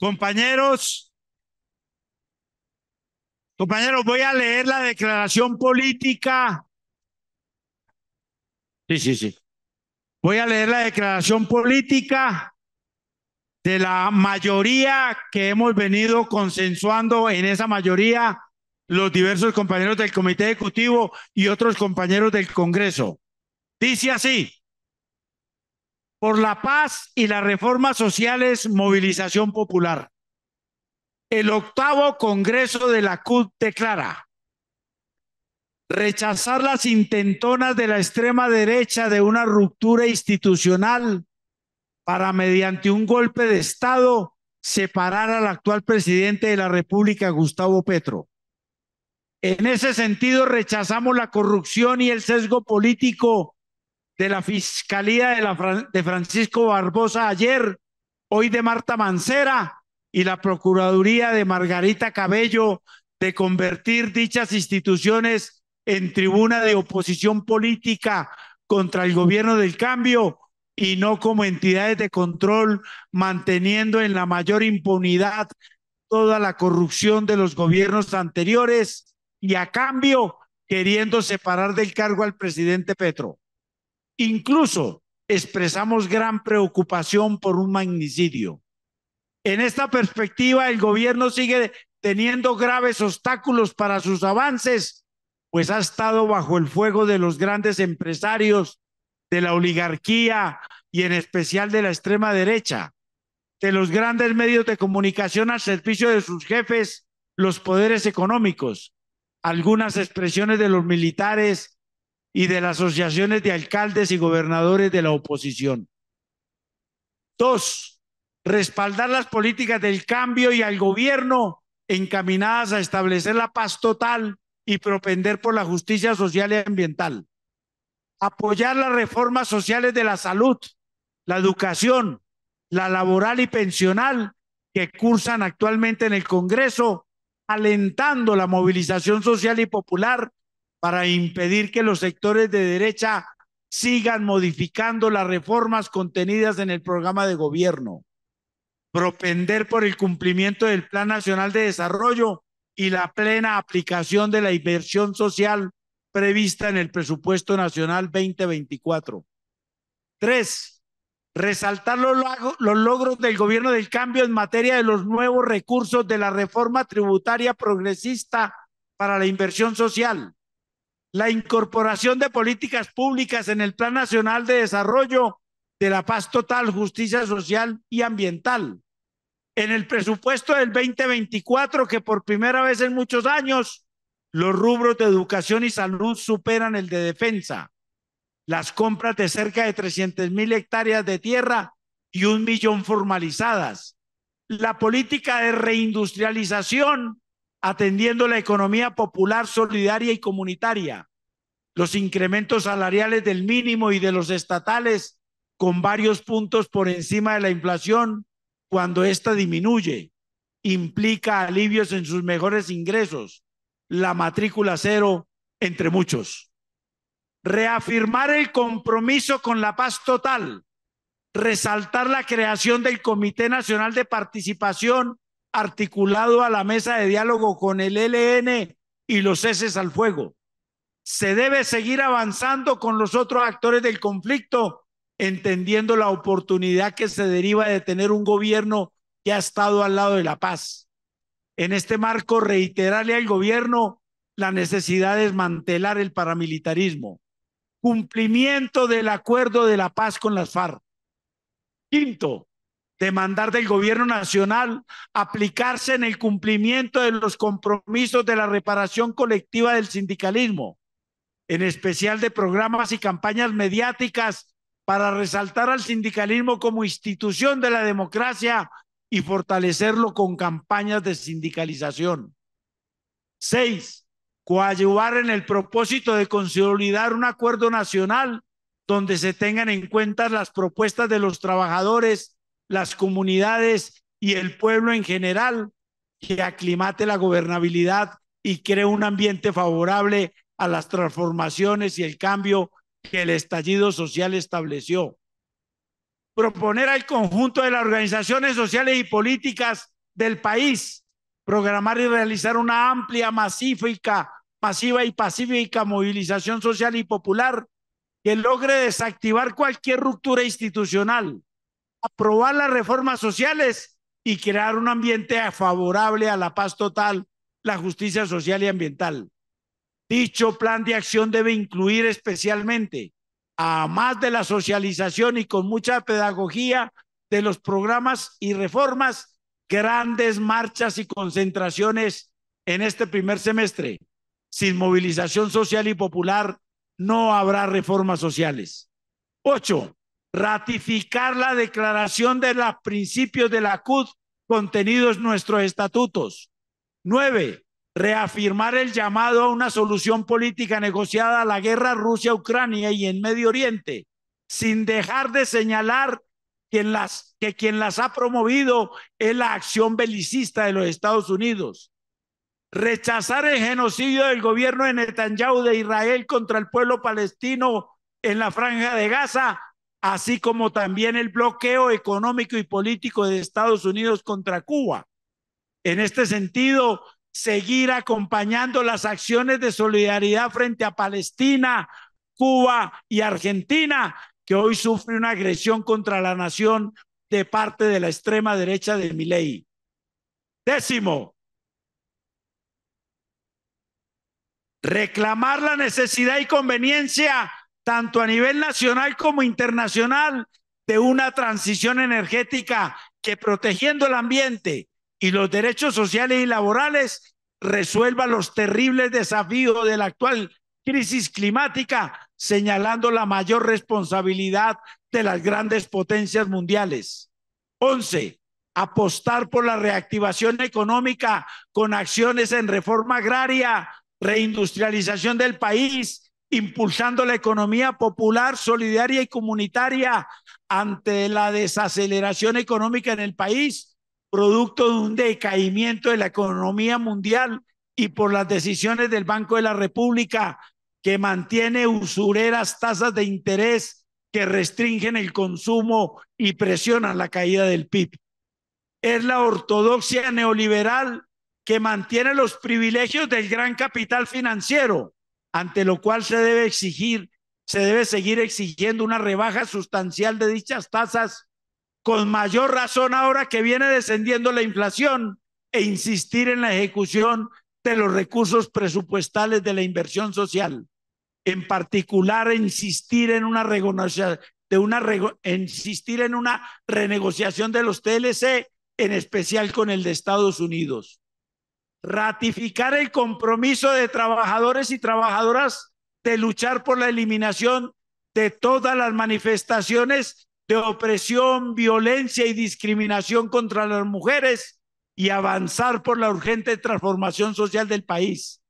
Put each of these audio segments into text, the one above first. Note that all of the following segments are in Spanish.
Compañeros, compañeros, voy a leer la declaración política. Sí, sí, sí. Voy a leer la declaración política de la mayoría que hemos venido consensuando en esa mayoría los diversos compañeros del comité ejecutivo y otros compañeros del Congreso. Dice así, por la paz y las reformas sociales, movilización popular. El octavo Congreso de la CUT declara rechazar las intentonas de la extrema derecha de una ruptura institucional para mediante un golpe de Estado separar al actual presidente de la República, Gustavo Petro. En ese sentido, rechazamos la corrupción y el sesgo político de la Fiscalía de, Francisco Barbosa ayer, hoy de Marta Mancera y la Procuraduría de Margarita Cabello de convertir dichas instituciones en tribuna de oposición política contra el gobierno del cambio y no como entidades de control, manteniendo en la mayor impunidad toda la corrupción de los gobiernos anteriores y a cambio queriendo separar del cargo al presidente Petro. Incluso expresamos gran preocupación por un magnicidio. En esta perspectiva, el gobierno sigue teniendo graves obstáculos para sus avances, pues ha estado bajo el fuego de los grandes empresarios, de la oligarquía y en especial de la extrema derecha, de los grandes medios de comunicación al servicio de sus jefes, los poderes económicos, algunas expresiones de los militares y de las asociaciones de alcaldes y gobernadores de la oposición. Dos, respaldar las políticas del cambio y al gobierno encaminadas a establecer la paz total y propender por la justicia social y ambiental. Apoyar las reformas sociales de la salud, la educación, la laboral y pensional que cursan actualmente en el Congreso, alentando la movilización social y popular para impedir que los sectores de derecha sigan modificando las reformas contenidas en el programa de gobierno, propender por el cumplimiento del Plan Nacional de Desarrollo y la plena aplicación de la inversión social prevista en el presupuesto nacional 2024. Tres, resaltar los, los logros del gobierno del cambio en materia de los nuevos recursos de la reforma tributaria progresista para la inversión social la incorporación de políticas públicas en el Plan Nacional de Desarrollo de la Paz Total, Justicia Social y Ambiental. En el presupuesto del 2024, que por primera vez en muchos años, los rubros de educación y salud superan el de defensa. Las compras de cerca de 300 mil hectáreas de tierra y un millón formalizadas. La política de reindustrialización atendiendo la economía popular, solidaria y comunitaria, los incrementos salariales del mínimo y de los estatales con varios puntos por encima de la inflación cuando ésta disminuye, implica alivios en sus mejores ingresos, la matrícula cero, entre muchos. Reafirmar el compromiso con la paz total, resaltar la creación del Comité Nacional de Participación articulado a la mesa de diálogo con el LN y los ceses al fuego. Se debe seguir avanzando con los otros actores del conflicto, entendiendo la oportunidad que se deriva de tener un gobierno que ha estado al lado de la paz. En este marco, reiterarle al gobierno la necesidad de desmantelar el paramilitarismo, cumplimiento del acuerdo de la paz con las FARC. Quinto, demandar del gobierno nacional aplicarse en el cumplimiento de los compromisos de la reparación colectiva del sindicalismo, en especial de programas y campañas mediáticas para resaltar al sindicalismo como institución de la democracia y fortalecerlo con campañas de sindicalización. Seis, coadyuvar en el propósito de consolidar un acuerdo nacional donde se tengan en cuenta las propuestas de los trabajadores las comunidades y el pueblo en general que aclimate la gobernabilidad y cree un ambiente favorable a las transformaciones y el cambio que el estallido social estableció. Proponer al conjunto de las organizaciones sociales y políticas del país programar y realizar una amplia, masífica, masiva y pacífica movilización social y popular que logre desactivar cualquier ruptura institucional, aprobar las reformas sociales y crear un ambiente favorable a la paz total, la justicia social y ambiental. Dicho plan de acción debe incluir especialmente, a más de la socialización y con mucha pedagogía de los programas y reformas, grandes marchas y concentraciones en este primer semestre. Sin movilización social y popular no habrá reformas sociales. Ocho, ratificar la declaración de los principios de la CUD contenidos en nuestros estatutos. Nueve, reafirmar el llamado a una solución política negociada a la guerra Rusia-Ucrania y en Medio Oriente, sin dejar de señalar las, que quien las ha promovido es la acción belicista de los Estados Unidos. Rechazar el genocidio del gobierno de Netanyahu de Israel contra el pueblo palestino en la franja de Gaza así como también el bloqueo económico y político de Estados Unidos contra Cuba. En este sentido, seguir acompañando las acciones de solidaridad frente a Palestina, Cuba y Argentina, que hoy sufre una agresión contra la nación de parte de la extrema derecha de Milei. Décimo, reclamar la necesidad y conveniencia tanto a nivel nacional como internacional, de una transición energética que protegiendo el ambiente y los derechos sociales y laborales resuelva los terribles desafíos de la actual crisis climática, señalando la mayor responsabilidad de las grandes potencias mundiales. 11. Apostar por la reactivación económica con acciones en reforma agraria, reindustrialización del país impulsando la economía popular, solidaria y comunitaria ante la desaceleración económica en el país, producto de un decaimiento de la economía mundial y por las decisiones del Banco de la República que mantiene usureras tasas de interés que restringen el consumo y presionan la caída del PIB. Es la ortodoxia neoliberal que mantiene los privilegios del gran capital financiero ante lo cual se debe exigir, se debe seguir exigiendo una rebaja sustancial de dichas tasas, con mayor razón ahora que viene descendiendo la inflación e insistir en la ejecución de los recursos presupuestales de la inversión social. En particular, e insistir en una, una e insistir en una renegociación de los TLC, en especial con el de Estados Unidos ratificar el compromiso de trabajadores y trabajadoras de luchar por la eliminación de todas las manifestaciones de opresión, violencia y discriminación contra las mujeres y avanzar por la urgente transformación social del país.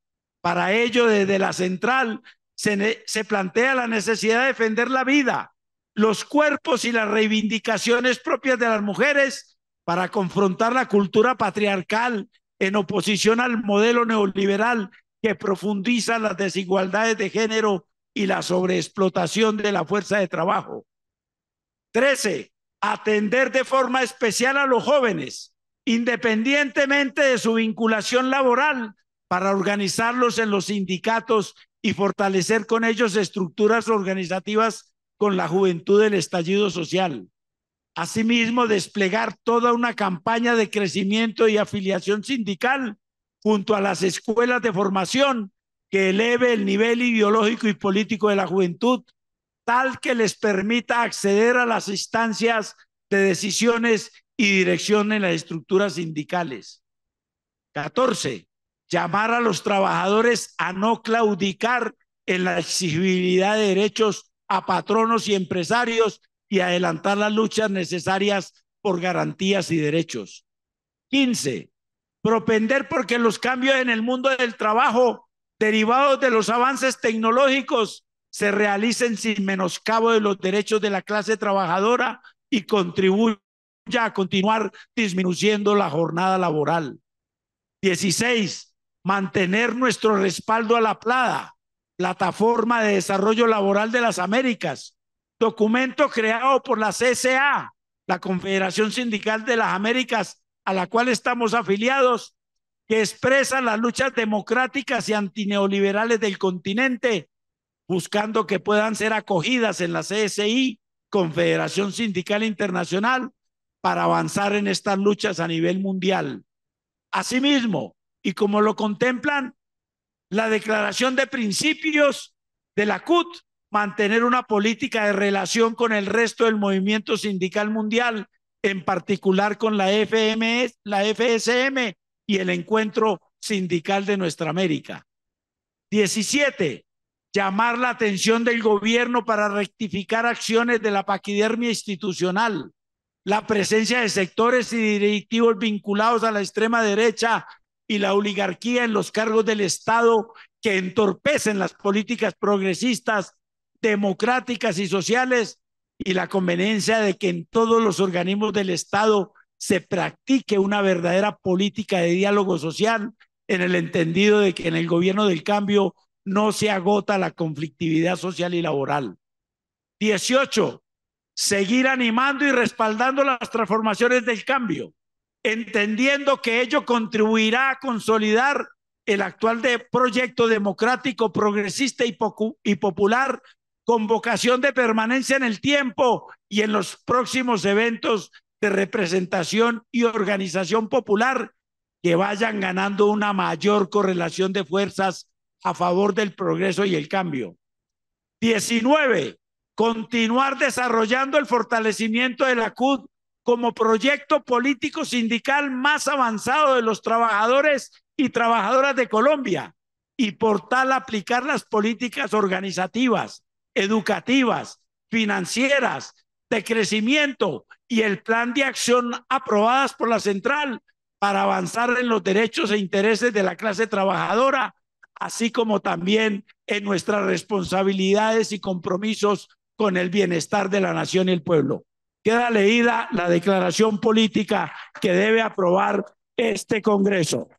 Para ello, desde la central se, plantea la necesidad de defender la vida, los cuerpos y las reivindicaciones propias de las mujeres para confrontar la cultura patriarcal en oposición al modelo neoliberal que profundiza las desigualdades de género y la sobreexplotación de la fuerza de trabajo. 13. atender de forma especial a los jóvenes, independientemente de su vinculación laboral, para organizarlos en los sindicatos y fortalecer con ellos estructuras organizativas con la juventud del estallido social. Asimismo, desplegar toda una campaña de crecimiento y afiliación sindical junto a las escuelas de formación que eleve el nivel ideológico y político de la juventud, tal que les permita acceder a las instancias de decisiones y dirección en las estructuras sindicales. 14. Llamar a los trabajadores a no claudicar en la exigibilidad de derechos a patronos y empresarios y adelantar las luchas necesarias por garantías y derechos. quince Propender porque los cambios en el mundo del trabajo derivados de los avances tecnológicos se realicen sin menoscabo de los derechos de la clase trabajadora y contribuya a continuar disminuyendo la jornada laboral. 16. Mantener nuestro respaldo a la PLADA, Plataforma de Desarrollo Laboral de las Américas, documento creado por la CSA, la Confederación Sindical de las Américas, a la cual estamos afiliados, que expresa las luchas democráticas y antineoliberales del continente, buscando que puedan ser acogidas en la CSI, Confederación Sindical Internacional, para avanzar en estas luchas a nivel mundial. Asimismo, y como lo contemplan la Declaración de Principios de la CUT mantener una política de relación con el resto del movimiento sindical mundial, en particular con la FMS, la FSM y el encuentro sindical de nuestra América. 17. Llamar la atención del gobierno para rectificar acciones de la paquidermia institucional, la presencia de sectores y directivos vinculados a la extrema derecha y la oligarquía en los cargos del Estado que entorpecen las políticas progresistas democráticas y sociales y la conveniencia de que en todos los organismos del Estado se practique una verdadera política de diálogo social en el entendido de que en el gobierno del cambio no se agota la conflictividad social y laboral. 18. Seguir animando y respaldando las transformaciones del cambio, entendiendo que ello contribuirá a consolidar el actual proyecto democrático, progresista y popular Convocación de permanencia en el tiempo y en los próximos eventos de representación y organización popular que vayan ganando una mayor correlación de fuerzas a favor del progreso y el cambio. 19. Continuar desarrollando el fortalecimiento de la CUD como proyecto político sindical más avanzado de los trabajadores y trabajadoras de Colombia y por tal aplicar las políticas organizativas, educativas, financieras, de crecimiento y el plan de acción aprobadas por la central para avanzar en los derechos e intereses de la clase trabajadora, así como también en nuestras responsabilidades y compromisos con el bienestar de la nación y el pueblo. Queda leída la declaración política que debe aprobar este Congreso.